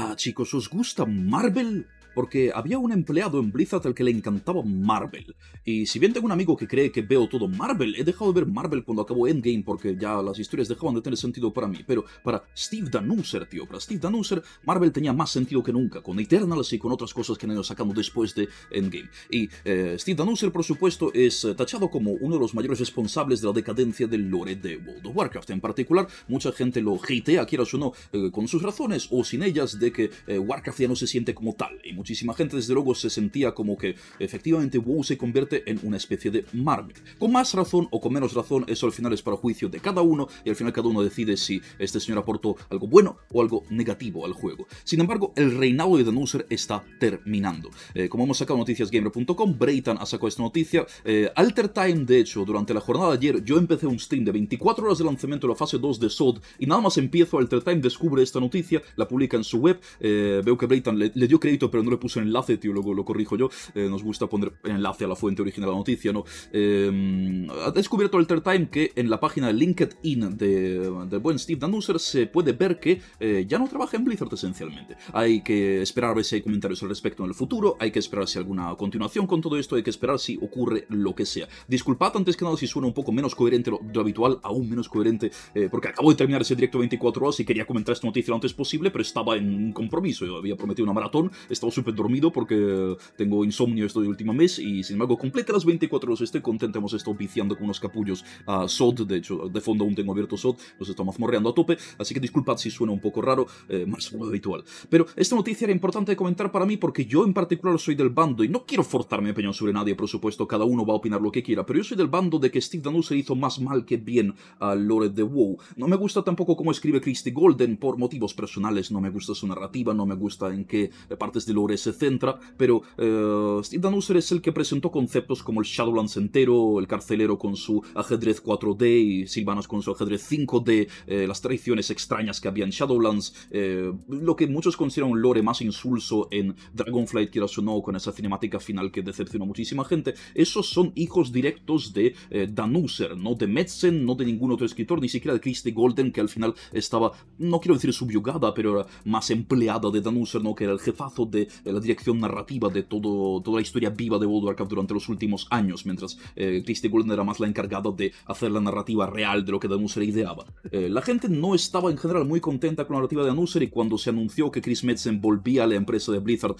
Ah, chicos, ¿os gusta Marvel? porque había un empleado en Blizzard al que le encantaba Marvel. Y si bien tengo un amigo que cree que veo todo Marvel, he dejado de ver Marvel cuando acabó Endgame porque ya las historias dejaban de tener sentido para mí. Pero para Steve Danusser, tío, para Steve Danusser, Marvel tenía más sentido que nunca, con Eternals y con otras cosas que han ido sacando después de Endgame. Y eh, Steve Danusser, por supuesto, es eh, tachado como uno de los mayores responsables de la decadencia del lore de World of Warcraft. En particular, mucha gente lo hitea, quieras o no, eh, con sus razones o sin ellas, de que Warcraft ya no se siente como tal muchísima gente desde luego se sentía como que efectivamente WoW se convierte en una especie de Marvel. Con más razón o con menos razón, eso al final es para juicio de cada uno y al final cada uno decide si este señor aportó algo bueno o algo negativo al juego. Sin embargo, el reinado de Nooser está terminando. Eh, como hemos sacado noticiasgamer.com, Brayton ha sacado esta noticia. Eh, Alter Time, de hecho, durante la jornada de ayer yo empecé un stream de 24 horas de lanzamiento de la fase 2 de SOD y nada más empiezo, Alter Time descubre esta noticia, la publica en su web, eh, veo que Brayton le, dio crédito pero no le puse enlace, tío, luego lo corrijo yo. Eh, nos gusta poner enlace a la fuente original de la noticia, ¿no? Eh, ha descubierto el third Time que en la página de LinkedIn de, buen Steve Danduser se puede ver que eh, ya no trabaja en Blizzard esencialmente. Hay que esperar a ver si hay comentarios al respecto en el futuro, hay que esperar si alguna continuación con todo esto, hay que esperar si ocurre lo que sea. Disculpad antes que nada si suena un poco menos coherente lo, lo habitual, aún menos coherente, eh, porque acabo de terminar ese directo 24 horas y quería comentar esta noticia lo antes posible, pero estaba en un compromiso, yo había prometido una maratón, estamos súper dormido porque tengo insomnio esto del último mes y sin embargo completa las 24 horas estoy contento, hemos estado viciando con unos capullos a SOD, de hecho de fondo aún tengo abierto SOD, los estamos morreando a tope, así que disculpad si suena un poco raro, eh, más lo habitual. Pero esta noticia era importante de comentar para mí porque yo en particular soy del bando y no quiero forzarme opinión sobre nadie, por supuesto, cada uno va a opinar lo que quiera, pero yo soy del bando de que Steve se hizo más mal que bien a Lore de WoW. No me gusta tampoco cómo escribe Christy Golden por motivos personales, no me gusta su narrativa, no me gusta en qué partes de Lore se centra, pero eh, Danuser es el que presentó conceptos como el Shadowlands entero, el carcelero con su ajedrez 4D y Silvanas con su ajedrez 5D, eh, las traiciones extrañas que había en Shadowlands, eh, lo que muchos consideran un lore más insulso en Dragonflight, quieras o no, con esa cinemática final que decepcionó muchísima gente, esos son hijos directos de Danuser, no de Metzen, no de ningún otro escritor, ni siquiera de Christie Golden, que al final estaba, no quiero decir subyugada, pero era más empleada de Danuser, ¿no? que era el jefazo de eh, la dirección narrativa de todo, toda la historia viva de World of Warcraft durante los últimos años, mientras Christy eh, Golden era más la encargada de hacer la narrativa real de lo que Danuser ideaba. Eh, la gente no estaba en general muy contenta con la narrativa de Danuser y cuando se anunció que Chris Metzen volvía a la empresa de Blizzard,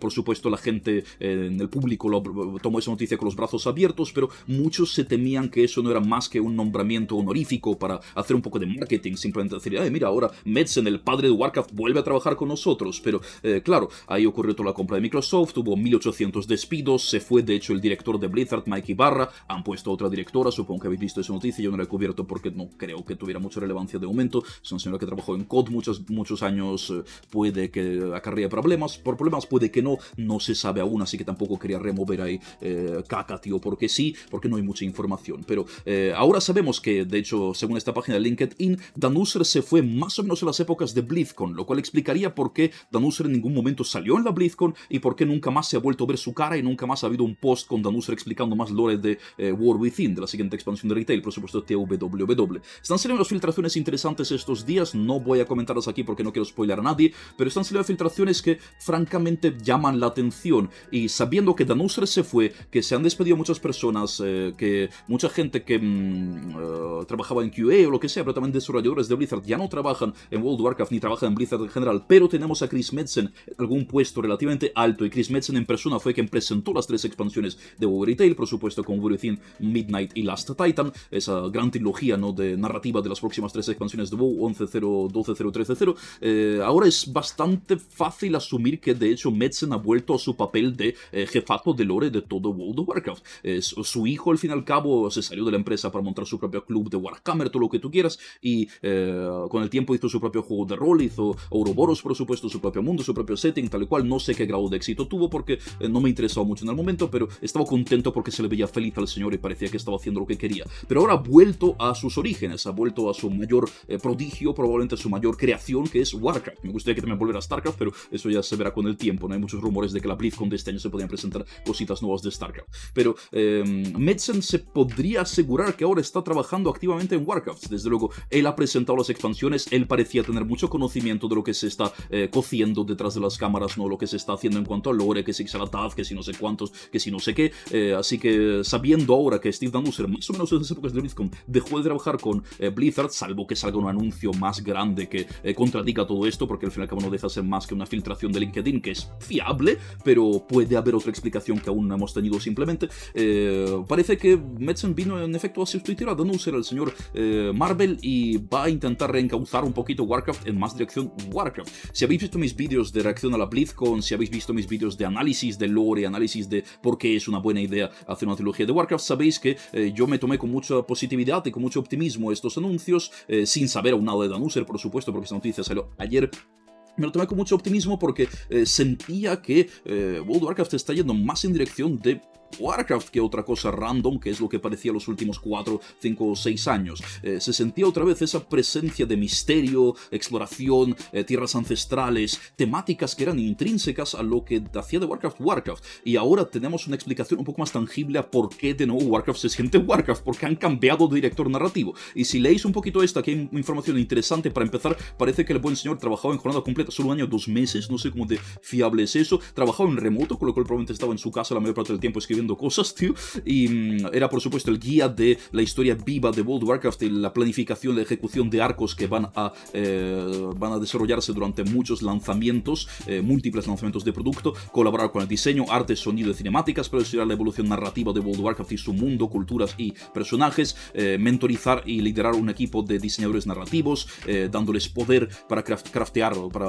por supuesto la gente en el público lo, tomó esa noticia con los brazos abiertos, pero muchos se temían que eso no era más que un nombramiento honorífico para hacer un poco de marketing, simplemente decir, mira, ahora Metzen, el padre de Warcraft, vuelve a trabajar con nosotros, pero claro, ahí ocurrió ocurrió la compra de Microsoft, hubo 1800 despidos, se fue de hecho el director de Blizzard, Mike Ibarra, han puesto a otra directora, supongo que habéis visto esa noticia, yo no la he cubierto porque no creo que tuviera mucha relevancia de momento, es una señora que trabajó en COD muchos, muchos años, eh, puede que acarrea problemas, por problemas puede que no, no se sabe aún, así que tampoco quería remover ahí eh, caca, tío, porque sí, porque no hay mucha información, pero eh, ahora sabemos que, de hecho, según esta página de LinkedIn, Danuser se fue más o menos en las épocas de BlizzCon, lo cual explicaría por qué Danuser en ningún momento salió en la BlizzCon y por qué nunca más se ha vuelto a ver su cara y nunca más ha habido un post con Danuser explicando más lore de eh, War Within, de la siguiente expansión de retail, por supuesto TWW. Están saliendo las filtraciones interesantes estos días, no voy a comentarlas aquí porque no quiero spoiler a nadie, pero están saliendo filtraciones que francamente llaman la atención y sabiendo que Danuser se fue, que se han despedido muchas personas, eh, que mucha gente que mm, eh, trabajaba en QA o lo que sea, pero también desarrolladores de Blizzard ya no trabajan en World of Warcraft ni trabajan en Blizzard en general, pero tenemos a Chris Metzen en algún puesto relativamente alto y Chris Metzen en persona fue quien presentó las tres expansiones de WoW Retail, por supuesto con Midnight y Last Titan, esa gran trilogía ¿no? de narrativa de las próximas tres expansiones de WoW, 11.0, 12.0, 13.0. ahora es bastante fácil asumir que de hecho Metzen ha vuelto a su papel de eh, jefato de lore de todo World of Warcraft. Eh, su hijo, al fin y al cabo, se salió de la empresa para montar su propio club de Warhammer, todo lo que tú quieras, y eh, con el tiempo hizo su propio juego de rol, hizo Ouroboros, por supuesto, su propio mundo, su propio setting, tal y cual no sé qué grado de éxito tuvo porque eh, no me interesaba mucho en el momento, pero estaba contento porque se le veía feliz al señor y parecía que estaba haciendo lo que quería. Pero ahora ha vuelto a sus orígenes, ha vuelto a su mayor eh, prodigio, probablemente su mayor creación, que es Warcraft. Me gustaría que también volviera a StarCraft, pero eso ya se verá con el tiempo. No hay muchos rumores de que la BlizzCon de este año se podían presentar cositas nuevas de StarCraft. Pero eh, Metzen se podría asegurar que ahora está trabajando activamente en Warcraft. Desde luego, él ha presentado las expansiones, él parecía tener mucho conocimiento de lo que se está eh, cociendo detrás de las cámaras, ¿no? lo que se está haciendo en cuanto a lore, que si Xalataz que si no sé cuántos, que si no sé qué. Eh, así que sabiendo ahora que Steve Danuser, más o menos desde esas épocas de Blizzcon, dejó de trabajar con eh, Blizzard, salvo que salga un anuncio más grande que eh, contradiga todo esto, porque al fin y al cabo no deja de ser más que una filtración de LinkedIn, que es fiable, pero puede haber otra explicación que aún no hemos tenido simplemente. parece que Metzen vino en efecto a sustituir a Danuser, el señor Marvel, y va a intentar reencauzar un poquito Warcraft en más dirección Warcraft. Si habéis visto mis vídeos de reacción a la BlizzCon, si habéis visto mis vídeos de análisis de lore, análisis de por qué es una buena idea hacer una trilogía de Warcraft, sabéis que eh, yo me tomé con mucha positividad y con mucho optimismo estos anuncios, eh, sin saber aún nada de Danuser, por supuesto, porque esta noticia salió ayer me lo tomé con mucho optimismo porque eh, sentía que World of Warcraft está yendo más en dirección de Warcraft que otra cosa random, que es lo que parecía los últimos 4, 5 o 6 años. Eh, se sentía otra vez esa presencia de misterio, exploración, eh, tierras ancestrales, temáticas que eran intrínsecas a lo que hacía de Warcraft Warcraft. Y ahora tenemos una explicación un poco más tangible a por qué de nuevo Warcraft se siente Warcraft, porque han cambiado de director narrativo. Y si leéis un poquito esta, aquí hay información interesante para empezar, parece que el buen señor trabajaba en jornada completa solo un año, dos meses, no sé cómo de fiable es eso, trabajaba en remoto, con lo cual probablemente estaba en su casa la mayor parte del tiempo escribiendo cosas, tío. Y mm, era, por supuesto, el guía de la historia viva de World of Warcraft y la planificación, la ejecución de arcos que van a, eh, van a desarrollarse durante muchos lanzamientos, eh, múltiples lanzamientos de producto, colaborar con el diseño, arte, sonido y cinemáticas para estudiar la evolución narrativa de World of Warcraft y su mundo, culturas y personajes, eh, mentorizar y liderar un equipo de diseñadores narrativos, dándoles poder para craftear, para,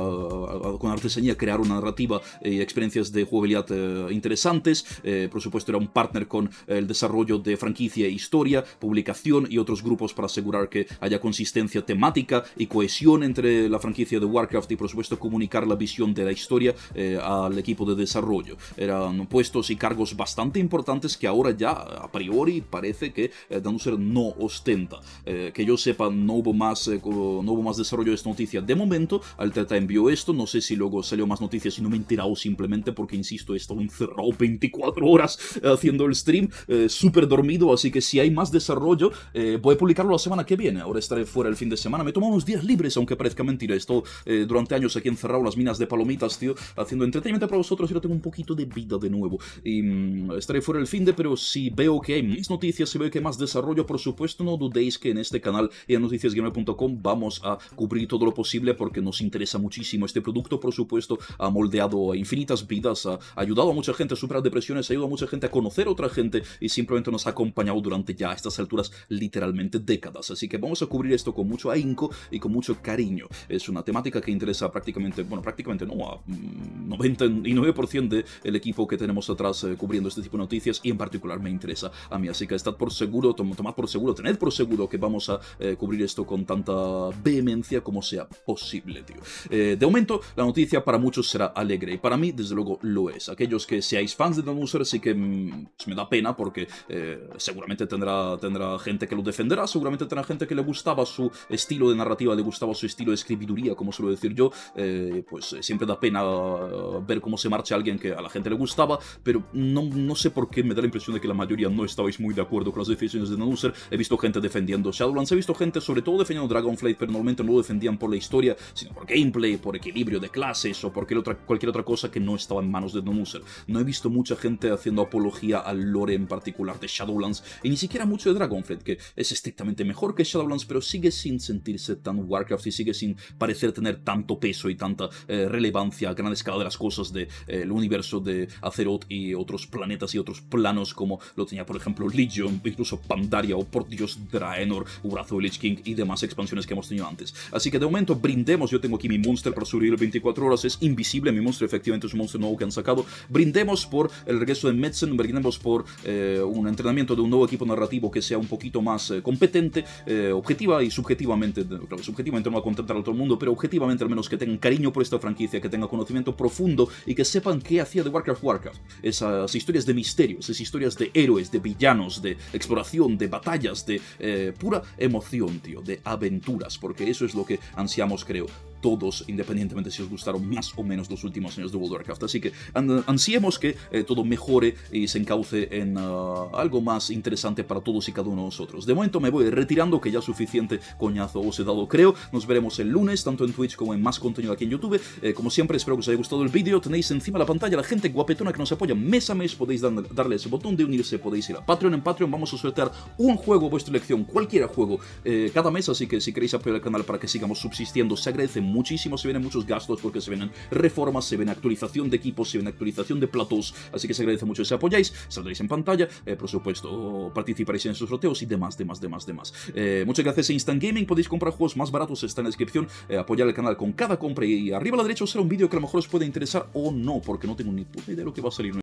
con artesanía crear una narrativa y experiencias de jugabilidad interesantes, por supuesto era un partner con el desarrollo de franquicia e historia, publicación y otros grupos para asegurar que haya consistencia temática y cohesión entre la franquicia de Warcraft y por supuesto comunicar la visión de la historia eh, al equipo de desarrollo. Eran puestos y cargos bastante importantes que ahora ya a priori parece que eh, Danuser no ostenta. Eh, que yo sepa no hubo, más, no hubo más desarrollo de esta noticia de momento, Altrata envió esto, no sé si luego salió más noticias y no me he enterado simplemente porque insisto, esto encerrado 24 horas haciendo el stream, eh, súper dormido, así que si hay más desarrollo, eh, voy a publicarlo la semana que viene. Ahora estaré fuera el fin de semana. Me tomo unos días libres, aunque parezca mentira. Esto eh, durante años aquí encerrado en las minas de palomitas, tío, haciendo entretenimiento para vosotros y ahora tengo un poquito de vida de nuevo. Y mm, estaré fuera el fin de, pero si veo que hay más noticias, si veo que hay más desarrollo, por supuesto, no dudéis que en este canal y en noticiasgamer.com vamos a cubrir todo lo posible porque nos interesa muchísimo este producto. Por supuesto, ha moldeado infinitas vidas, ha ayudado a mucha gente a superar depresiones, ha ayudado a mucha gente a conocer a otra gente y simplemente nos ha acompañado durante ya a estas alturas literalmente décadas. Así que vamos a cubrir esto con mucho ahínco y con mucho cariño. Es una temática que interesa prácticamente, bueno, prácticamente no, a 99% mm, del equipo que tenemos atrás eh, cubriendo este tipo de noticias y en particular me interesa a mí. Así que estad por seguro, tomad por seguro, tened por seguro que vamos a eh, cubrir esto con tanta vehemencia como sea posible, tío. Eh, de momento, la noticia para muchos será alegre y para mí, desde luego, lo es. Aquellos que seáis fans de User, así que pues me da pena porque eh, seguramente tendrá, tendrá gente que lo defenderá, seguramente tendrá gente que le gustaba su estilo de narrativa, le gustaba su estilo de escribiduría, como suelo decir yo, eh, pues eh, siempre da pena ver cómo se marcha alguien que a la gente le gustaba, pero no, no sé por qué me da la impresión de que la mayoría no estabais muy de acuerdo con las decisiones de Nanuser, he visto gente defendiendo Shadowlands, he visto gente sobre todo defendiendo Dragonflight, pero normalmente no lo defendían por la historia, sino por gameplay, por equilibrio de clases o por cualquier otra, cosa que no estaba en manos de Nanuser. No he visto mucha gente haciendo a al lore en particular de Shadowlands, y ni siquiera mucho de Dragonflight, que es estrictamente mejor que Shadowlands, pero sigue sin sentirse tan Warcraft y sigue sin parecer tener tanto peso y tanta eh, relevancia a gran escala de las cosas del de, eh, universo de Azeroth y otros planetas y otros planos como lo tenía, por ejemplo, Legion, incluso Pandaria o por Dios Draenor, Brazo Lich King y demás expansiones que hemos tenido antes. Así que de momento brindemos, yo tengo aquí mi monster para subir 24 horas, es invisible mi monster efectivamente es un monster nuevo que han sacado. Brindemos por el regreso de Metz se por eh, un entrenamiento de un nuevo equipo narrativo que sea un poquito más eh, competente, eh, objetiva y subjetivamente, subjetivamente no va a contentar a todo el mundo, pero objetivamente al menos que tengan cariño por esta franquicia, que tengan conocimiento profundo y que sepan qué hacía de Warcraft Warcraft. Esas historias de misterio, esas historias de héroes, de villanos, de exploración, de batallas, de pura emoción, tío, de aventuras, porque eso es lo que ansiamos, creo todos, independientemente si os gustaron más o menos los últimos años de World of Warcraft. Así que ansiemos que eh, todo mejore y se encauce en ah, algo más interesante para todos y cada uno de nosotros. De momento me voy retirando, que ya suficiente coñazo os he dado, creo. Nos veremos el lunes, tanto en Twitch como en más contenido aquí en YouTube. Eh, como siempre, espero que os haya gustado el vídeo. Tenéis encima la pantalla la gente guapetona que nos apoya mes a mes. Podéis darle ese botón de unirse, podéis ir a Patreon. En Patreon vamos a sortear un juego a vuestra elección, cualquier juego, eh, cada mes. Así que si queréis apoyar el canal para que sigamos subsistiendo, se agradece mucho muchísimo, se vienen muchos gastos porque se vienen reformas, se ven actualización de equipos, se ven actualización de platos, así que se agradece mucho si apoyáis, saldréis en pantalla, eh, por supuesto, participaréis en esos sorteos y demás, demás, demás, demás. Eh, muchas gracias a Instant Gaming, podéis comprar juegos más baratos, está en la descripción, eh, apoyar el canal con cada compra y arriba a la derecha os será un vídeo que a lo mejor os puede interesar o no, porque no tengo ni puta idea de lo que va a salir.